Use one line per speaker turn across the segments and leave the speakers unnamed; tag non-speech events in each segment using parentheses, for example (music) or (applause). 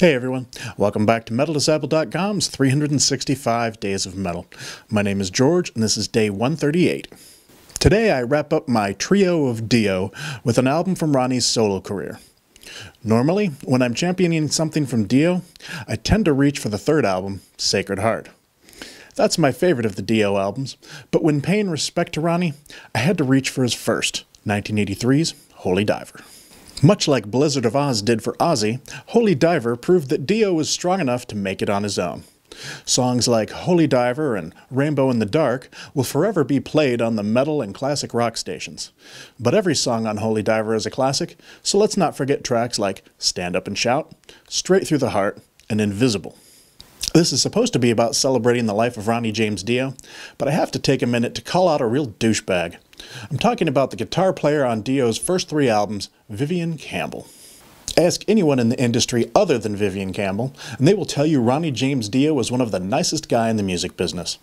Hey everyone, welcome back to MetalDisciple.com's 365 Days of Metal. My name is George and this is day 138. Today I wrap up my trio of Dio with an album from Ronnie's solo career. Normally, when I'm championing something from Dio, I tend to reach for the third album, Sacred Heart. That's my favorite of the Dio albums, but when paying respect to Ronnie, I had to reach for his first, 1983's Holy Diver. Much like Blizzard of Oz did for Ozzy, Holy Diver proved that Dio was strong enough to make it on his own. Songs like Holy Diver and Rainbow in the Dark will forever be played on the metal and classic rock stations. But every song on Holy Diver is a classic, so let's not forget tracks like Stand Up and Shout, Straight Through the Heart, and Invisible. This is supposed to be about celebrating the life of Ronnie James Dio, but I have to take a minute to call out a real douchebag. I'm talking about the guitar player on Dio's first three albums, Vivian Campbell. Ask anyone in the industry other than Vivian Campbell, and they will tell you Ronnie James Dio was one of the nicest guy in the music business.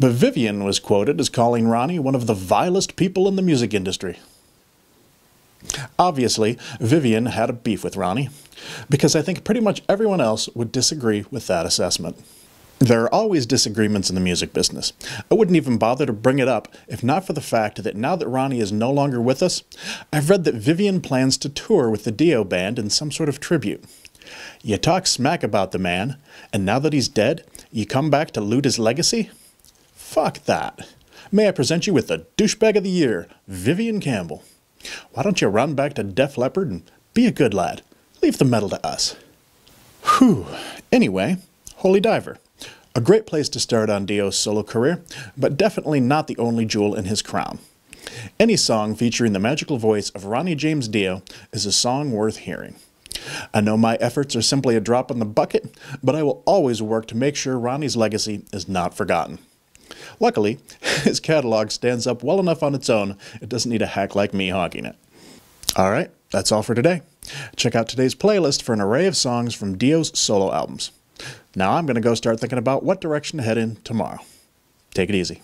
But Vivian was quoted as calling Ronnie one of the vilest people in the music industry. Obviously, Vivian had a beef with Ronnie, because I think pretty much everyone else would disagree with that assessment. There are always disagreements in the music business. I wouldn't even bother to bring it up if not for the fact that now that Ronnie is no longer with us, I've read that Vivian plans to tour with the Dio band in some sort of tribute. You talk smack about the man, and now that he's dead, you come back to loot his legacy? Fuck that. May I present you with the douchebag of the year, Vivian Campbell. Why don't you run back to Def Leppard and be a good lad? Leave the medal to us. Whew. Anyway, Holy Diver. A great place to start on Dio's solo career, but definitely not the only jewel in his crown. Any song featuring the magical voice of Ronnie James Dio is a song worth hearing. I know my efforts are simply a drop in the bucket, but I will always work to make sure Ronnie's legacy is not forgotten. Luckily, (laughs) his catalog stands up well enough on its own, it doesn't need a hack like me hogging it. Alright, that's all for today. Check out today's playlist for an array of songs from Dio's solo albums. Now I'm going to go start thinking about what direction to head in tomorrow. Take it easy.